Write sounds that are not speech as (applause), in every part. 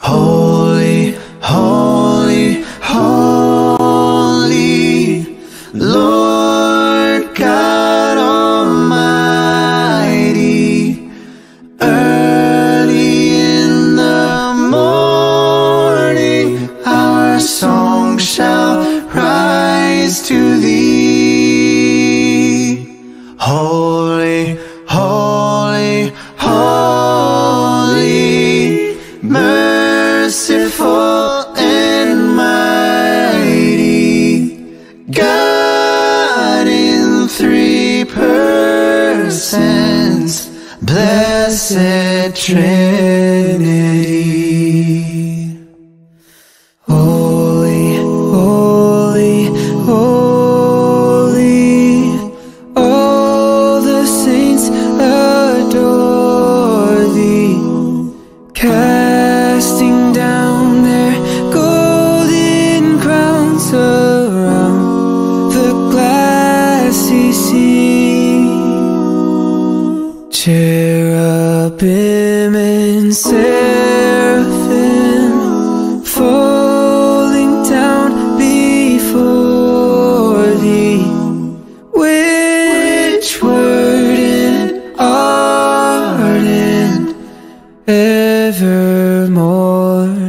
Holy, holy, holy Lord God Almighty Early in the morning Our song shall rise to thee Holy, holy, holy trail.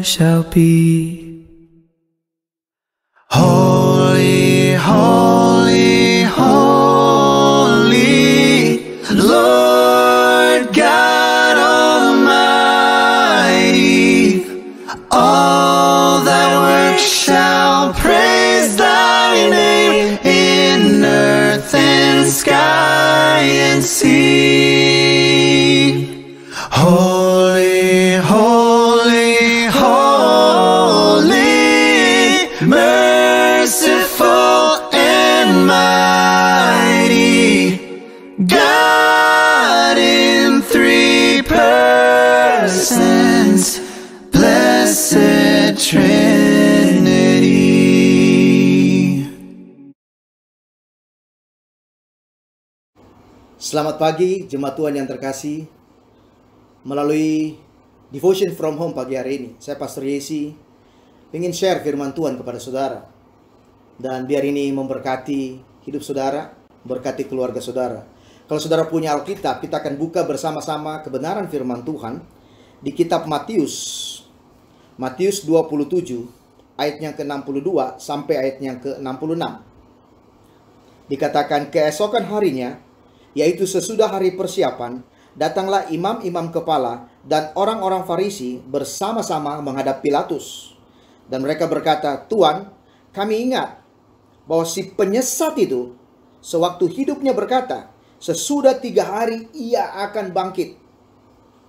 shall be. Holy, holy. Selamat pagi, jemaat Tuhan yang terkasih. Melalui Devotion from Home pagi hari ini, saya Pastor Yesi ingin share firman Tuhan kepada saudara. Dan biar ini memberkati hidup saudara, berkati keluarga saudara. Kalau saudara punya Alkitab, kita akan buka bersama-sama kebenaran firman Tuhan di kitab Matius. Matius 27 ayat yang ke-62 sampai ayat yang ke-66. Dikatakan keesokan harinya, yaitu sesudah hari persiapan, datanglah imam-imam kepala dan orang-orang Farisi bersama-sama menghadap Pilatus. Dan mereka berkata, "Tuan, kami ingat bahwa si penyesat itu sewaktu hidupnya berkata, sesudah tiga hari ia akan bangkit.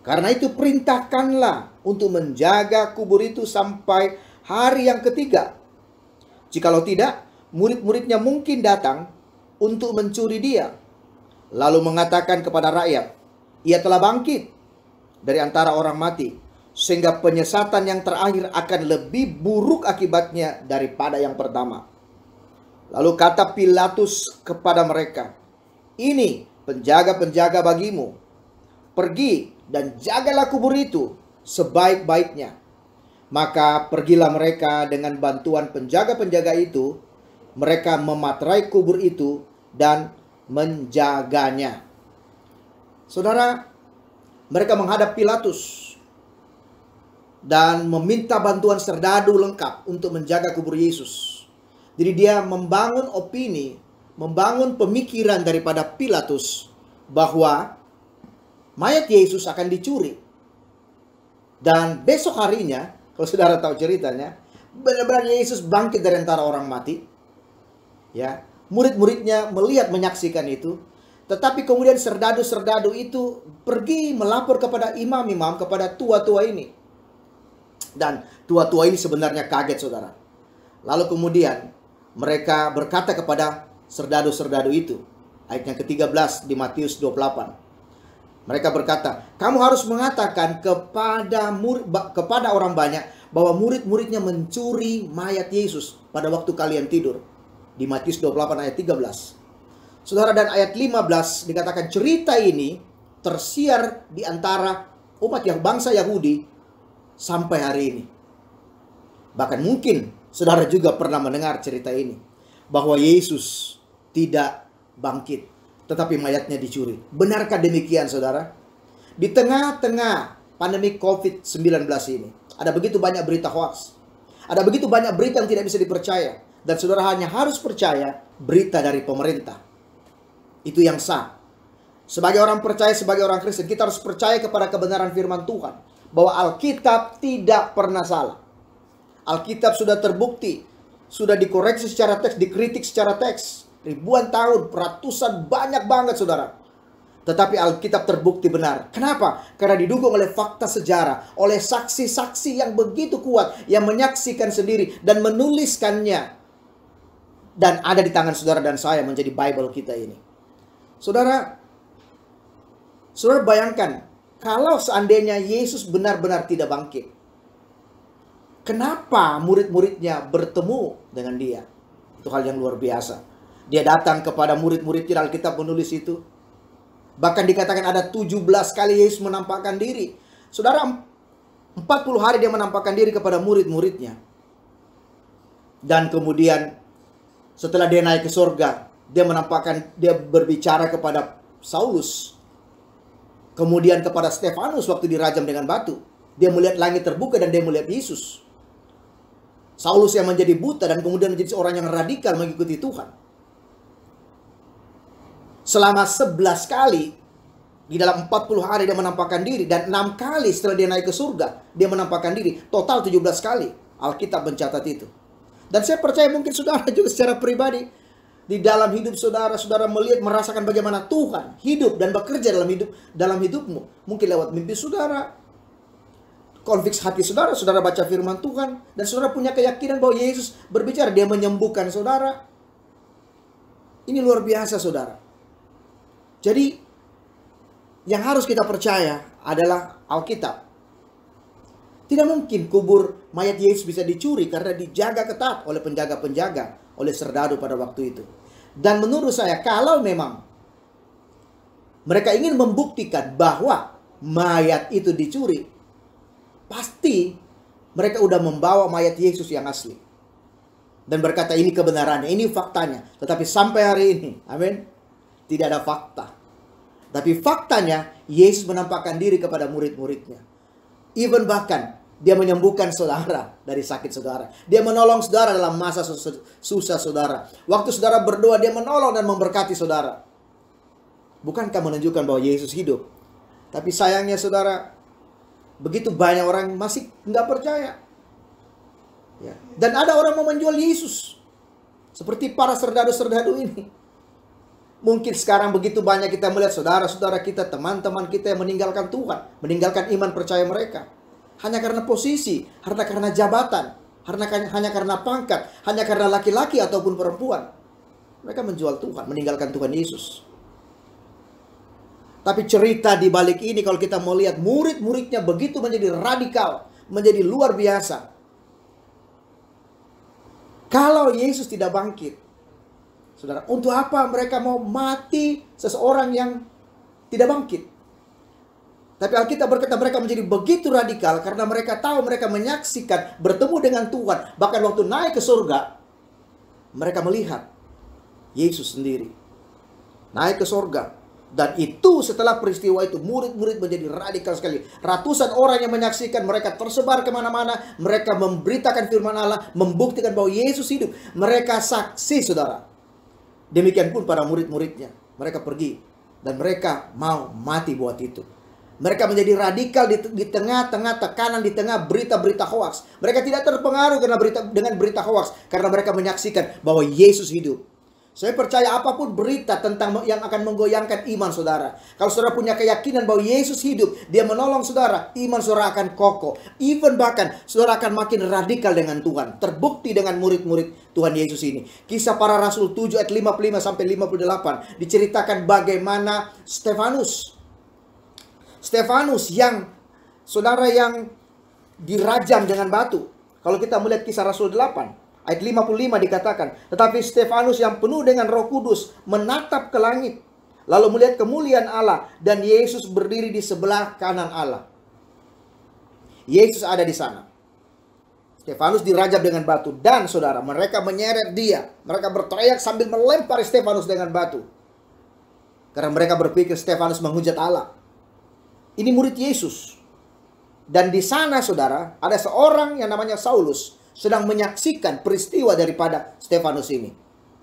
Karena itu perintahkanlah untuk menjaga kubur itu sampai hari yang ketiga. Jikalau tidak, murid-muridnya mungkin datang untuk mencuri dia lalu mengatakan kepada rakyat, "Ia telah bangkit dari antara orang mati, sehingga penyesatan yang terakhir akan lebih buruk akibatnya daripada yang pertama." Lalu kata Pilatus kepada mereka, "Ini penjaga-penjaga bagimu. Pergi dan jagalah kubur itu sebaik-baiknya." Maka pergilah mereka dengan bantuan penjaga-penjaga itu. Mereka mematrai kubur itu dan menjaganya. Saudara, mereka menghadap Pilatus dan meminta bantuan serdadu lengkap untuk menjaga kubur Yesus. Jadi dia membangun opini, membangun pemikiran daripada Pilatus bahwa mayat Yesus akan dicuri. Dan besok harinya, kalau saudara tahu ceritanya, benar-benar Yesus bangkit dari antara orang mati. Ya, murid-muridnya melihat menyaksikan itu. Tetapi kemudian serdadu-serdadu itu pergi melapor kepada imam-imam, kepada tua-tua ini. Dan tua-tua ini sebenarnya kaget saudara. Lalu kemudian mereka berkata kepada serdadu-serdadu itu. Ayat yang ke-13 di Matius 28. Mereka berkata, kamu harus mengatakan kepada murid, kepada orang banyak bahwa murid-muridnya mencuri mayat Yesus pada waktu kalian tidur di Matius 28 ayat 13. Saudara dan ayat 15 dikatakan cerita ini tersiar di antara umat yang bangsa Yahudi sampai hari ini. Bahkan mungkin saudara juga pernah mendengar cerita ini bahwa Yesus tidak bangkit tetapi mayatnya dicuri. Benarkah demikian saudara? Di tengah-tengah pandemi COVID-19 ini ada begitu banyak berita hoax. Ada begitu banyak berita yang tidak bisa dipercaya dan saudara hanya harus percaya berita dari pemerintah. Itu yang sah. Sebagai orang percaya, sebagai orang Kristen, kita harus percaya kepada kebenaran firman Tuhan. Bahwa Alkitab tidak pernah salah. Alkitab sudah terbukti, sudah dikoreksi secara teks, dikritik secara teks. Ribuan tahun, ratusan, banyak banget saudara. Tetapi Alkitab terbukti benar. Kenapa? Karena didukung oleh fakta sejarah, oleh saksi-saksi yang begitu kuat, yang menyaksikan sendiri dan menuliskannya dan ada di tangan saudara dan saya menjadi Bible kita ini. Saudara, saudara bayangkan kalau seandainya Yesus benar-benar tidak bangkit, kenapa murid-muridnya bertemu dengan dia? Itu hal yang luar biasa. Dia datang kepada murid-murid di Alkitab Penulis itu. Bahkan dikatakan ada 17 kali Yesus menampakkan diri. Saudara, 40 hari dia menampakkan diri kepada murid-muridnya. Dan kemudian setelah dia naik ke surga, dia menampakkan dia berbicara kepada Saulus. Kemudian kepada Stefanus waktu dirajam dengan batu. Dia melihat langit terbuka dan dia melihat Yesus. Saulus yang menjadi buta dan kemudian menjadi seorang yang radikal mengikuti Tuhan. Selama 11 kali di dalam 40 hari dia menampakkan diri dan enam kali setelah dia naik ke surga dia menampakkan diri. Total 17 kali Alkitab mencatat itu. Dan saya percaya mungkin saudara (laughs) juga secara pribadi di dalam hidup saudara, saudara melihat merasakan bagaimana Tuhan hidup dan bekerja dalam hidup dalam hidupmu. Mungkin lewat mimpi saudara, konflik hati saudara, saudara baca firman Tuhan dan saudara punya keyakinan bahwa Yesus berbicara, dia menyembuhkan saudara. Ini luar biasa saudara. Jadi yang harus kita percaya adalah Alkitab. Tidak mungkin kubur mayat Yesus bisa dicuri karena dijaga ketat oleh penjaga-penjaga, oleh serdadu pada waktu itu. Dan menurut saya kalau memang mereka ingin membuktikan bahwa mayat itu dicuri, pasti mereka udah membawa mayat Yesus yang asli. Dan berkata ini kebenarannya, ini faktanya. Tetapi sampai hari ini, amin, tidak ada fakta. Tapi faktanya, Yesus menampakkan diri kepada murid-muridnya even bahkan dia menyembuhkan saudara dari sakit saudara. Dia menolong saudara dalam masa susah saudara. Waktu saudara berdoa, dia menolong dan memberkati saudara. Bukankah menunjukkan bahwa Yesus hidup? Tapi sayangnya saudara, begitu banyak orang masih nggak percaya. Ya. Dan ada orang mau menjual Yesus. Seperti para serdadu-serdadu ini. Mungkin sekarang begitu banyak kita melihat saudara-saudara kita, teman-teman kita yang meninggalkan Tuhan. Meninggalkan iman percaya mereka hanya karena posisi, hanya karena jabatan, hanya, kan, hanya karena pangkat, hanya karena laki-laki ataupun perempuan. Mereka menjual Tuhan, meninggalkan Tuhan Yesus. Tapi cerita di balik ini kalau kita mau lihat murid-muridnya begitu menjadi radikal, menjadi luar biasa. Kalau Yesus tidak bangkit, saudara, untuk apa mereka mau mati seseorang yang tidak bangkit? Tapi Alkitab berkata mereka menjadi begitu radikal karena mereka tahu mereka menyaksikan bertemu dengan Tuhan. Bahkan waktu naik ke surga, mereka melihat Yesus sendiri naik ke surga. Dan itu setelah peristiwa itu murid-murid menjadi radikal sekali. Ratusan orang yang menyaksikan mereka tersebar kemana-mana. Mereka memberitakan firman Allah, membuktikan bahwa Yesus hidup. Mereka saksi saudara. Demikian pun para murid-muridnya. Mereka pergi dan mereka mau mati buat itu. Mereka menjadi radikal di, tengah-tengah tekanan, di tengah berita-berita hoax. Mereka tidak terpengaruh karena berita, dengan berita hoax. Karena mereka menyaksikan bahwa Yesus hidup. Saya percaya apapun berita tentang yang akan menggoyangkan iman saudara. Kalau saudara punya keyakinan bahwa Yesus hidup, dia menolong saudara, iman saudara akan kokoh. Even bahkan saudara akan makin radikal dengan Tuhan. Terbukti dengan murid-murid Tuhan Yesus ini. Kisah para rasul 7 ayat 55 sampai 58 diceritakan bagaimana Stefanus Stefanus yang saudara yang dirajam dengan batu. Kalau kita melihat kisah Rasul 8 ayat 55 dikatakan, tetapi Stefanus yang penuh dengan Roh Kudus menatap ke langit lalu melihat kemuliaan Allah dan Yesus berdiri di sebelah kanan Allah. Yesus ada di sana. Stefanus dirajam dengan batu dan saudara mereka menyeret dia. Mereka berteriak sambil melempar Stefanus dengan batu. Karena mereka berpikir Stefanus menghujat Allah. Ini murid Yesus. Dan di sana saudara, ada seorang yang namanya Saulus sedang menyaksikan peristiwa daripada Stefanus ini.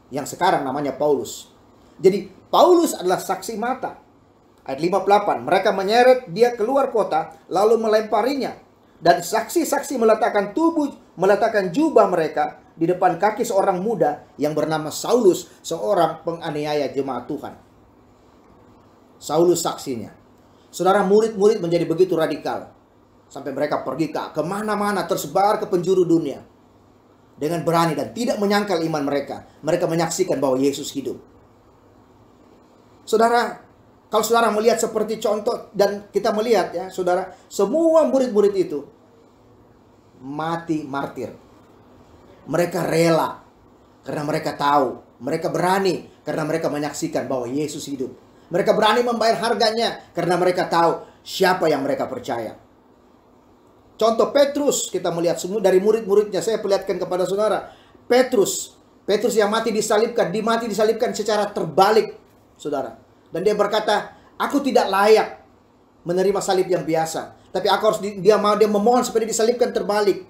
Yang sekarang namanya Paulus. Jadi Paulus adalah saksi mata. Ayat 58, mereka menyeret dia keluar kota lalu melemparinya. Dan saksi-saksi meletakkan tubuh, meletakkan jubah mereka di depan kaki seorang muda yang bernama Saulus, seorang penganiaya jemaat Tuhan. Saulus saksinya. Saudara murid-murid menjadi begitu radikal. Sampai mereka pergi ke kemana-mana tersebar ke penjuru dunia. Dengan berani dan tidak menyangkal iman mereka. Mereka menyaksikan bahwa Yesus hidup. Saudara, kalau saudara melihat seperti contoh dan kita melihat ya saudara. Semua murid-murid itu mati martir. Mereka rela karena mereka tahu, mereka berani karena mereka menyaksikan bahwa Yesus hidup. Mereka berani membayar harganya karena mereka tahu siapa yang mereka percaya. Contoh Petrus, kita melihat semua dari murid-muridnya. Saya perlihatkan kepada saudara. Petrus, Petrus yang mati disalibkan, dimati disalibkan secara terbalik, saudara. Dan dia berkata, aku tidak layak menerima salib yang biasa. Tapi aku harus, dia mau dia memohon supaya disalibkan terbalik.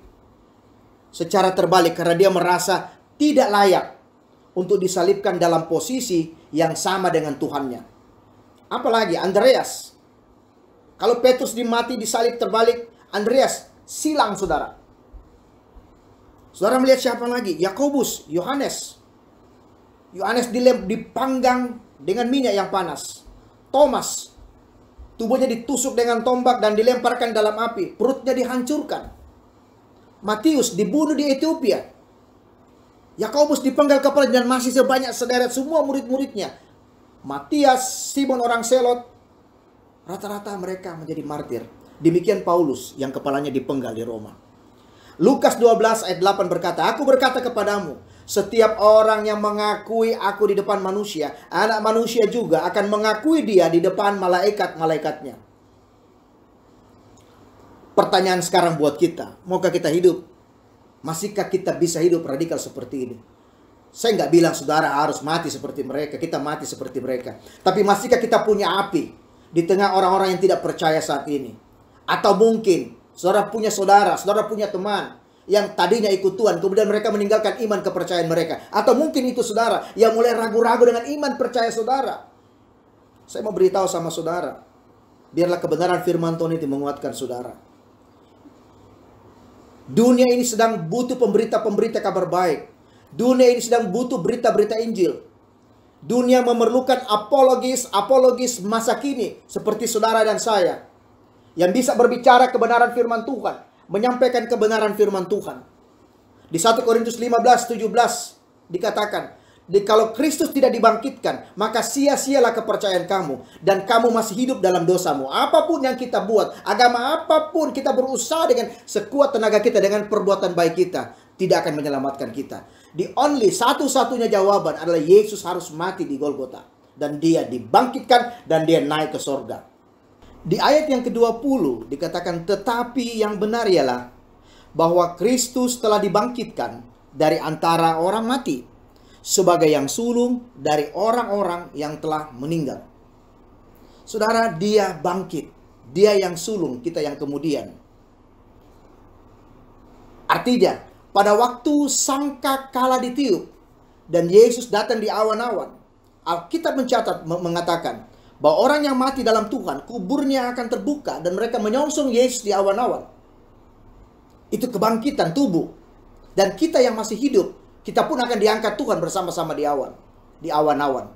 Secara terbalik, karena dia merasa tidak layak untuk disalibkan dalam posisi yang sama dengan Tuhannya. Apalagi Andreas. Kalau Petrus dimati di salib terbalik, Andreas silang saudara. Saudara melihat siapa lagi? Yakobus, Yohanes. Yohanes dipanggang dengan minyak yang panas. Thomas, tubuhnya ditusuk dengan tombak dan dilemparkan dalam api. Perutnya dihancurkan. Matius dibunuh di Ethiopia. Yakobus dipenggal kepala dan masih sebanyak sederet semua murid-muridnya Matias, Simon orang Selot, rata-rata mereka menjadi martir. Demikian Paulus yang kepalanya dipenggal di Roma. Lukas 12 ayat 8 berkata, Aku berkata kepadamu, setiap orang yang mengakui aku di depan manusia, anak manusia juga akan mengakui dia di depan malaikat-malaikatnya. Pertanyaan sekarang buat kita, maukah kita hidup? Masihkah kita bisa hidup radikal seperti ini? Saya nggak bilang saudara harus mati seperti mereka, kita mati seperti mereka. Tapi masihkah kita punya api di tengah orang-orang yang tidak percaya saat ini? Atau mungkin saudara punya saudara, saudara punya teman yang tadinya ikut Tuhan, kemudian mereka meninggalkan iman kepercayaan mereka. Atau mungkin itu saudara yang mulai ragu-ragu dengan iman percaya saudara. Saya mau beritahu sama saudara, biarlah kebenaran firman Tuhan itu menguatkan saudara. Dunia ini sedang butuh pemberita-pemberita kabar baik Dunia ini sedang butuh berita-berita Injil. Dunia memerlukan apologis-apologis masa kini seperti saudara dan saya. Yang bisa berbicara kebenaran firman Tuhan. Menyampaikan kebenaran firman Tuhan. Di 1 Korintus 15, 17 dikatakan, kalau Kristus tidak dibangkitkan, maka sia-sialah kepercayaan kamu. Dan kamu masih hidup dalam dosamu. Apapun yang kita buat, agama apapun, kita berusaha dengan sekuat tenaga kita, dengan perbuatan baik kita tidak akan menyelamatkan kita. The only satu-satunya jawaban adalah Yesus harus mati di Golgota. Dan dia dibangkitkan dan dia naik ke sorga. Di ayat yang ke-20 dikatakan tetapi yang benar ialah bahwa Kristus telah dibangkitkan dari antara orang mati sebagai yang sulung dari orang-orang yang telah meninggal. Saudara, dia bangkit. Dia yang sulung, kita yang kemudian. Artinya, pada waktu sangka kala ditiup dan Yesus datang di awan-awan. Alkitab mencatat mengatakan bahwa orang yang mati dalam Tuhan, kuburnya akan terbuka dan mereka menyongsong Yesus di awan-awan. Itu kebangkitan tubuh. Dan kita yang masih hidup, kita pun akan diangkat Tuhan bersama-sama di awan, di awan-awan.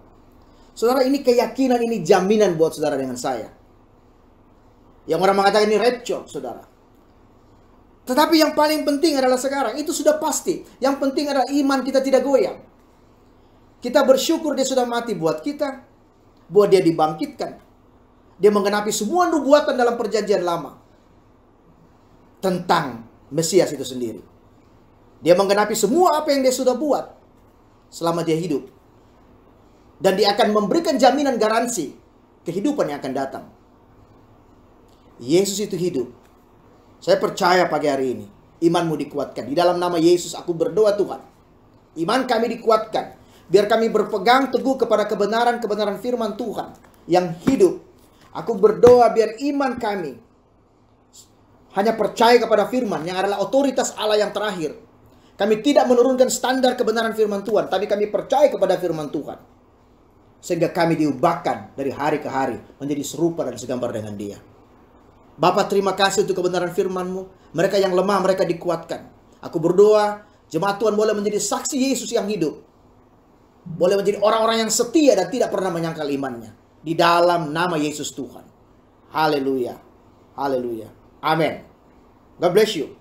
Saudara, ini keyakinan, ini jaminan buat saudara dengan saya. Yang orang mengatakan ini rapture, saudara. Tetapi yang paling penting adalah sekarang, itu sudah pasti. Yang penting adalah iman kita tidak goyang. Kita bersyukur dia sudah mati buat kita. buat dia dibangkitkan. Dia menggenapi semua nubuatan dalam perjanjian lama. Tentang Mesias itu sendiri. Dia menggenapi semua apa yang dia sudah buat. Selama dia hidup. Dan dia akan memberikan jaminan garansi. Kehidupan yang akan datang. Yesus itu hidup saya percaya pagi hari ini, imanmu dikuatkan. Di dalam nama Yesus aku berdoa Tuhan. Iman kami dikuatkan. Biar kami berpegang teguh kepada kebenaran-kebenaran firman Tuhan yang hidup. Aku berdoa biar iman kami hanya percaya kepada firman yang adalah otoritas Allah yang terakhir. Kami tidak menurunkan standar kebenaran firman Tuhan, tapi kami percaya kepada firman Tuhan. Sehingga kami diubahkan dari hari ke hari menjadi serupa dan segambar dengan dia. Bapak terima kasih untuk kebenaran Firmanmu. Mereka yang lemah, mereka dikuatkan. Aku berdoa, jemaat Tuhan boleh menjadi saksi Yesus yang hidup. Boleh menjadi orang-orang yang setia dan tidak pernah menyangkal imannya. Di dalam nama Yesus Tuhan. Haleluya. Haleluya. Amin. God bless you.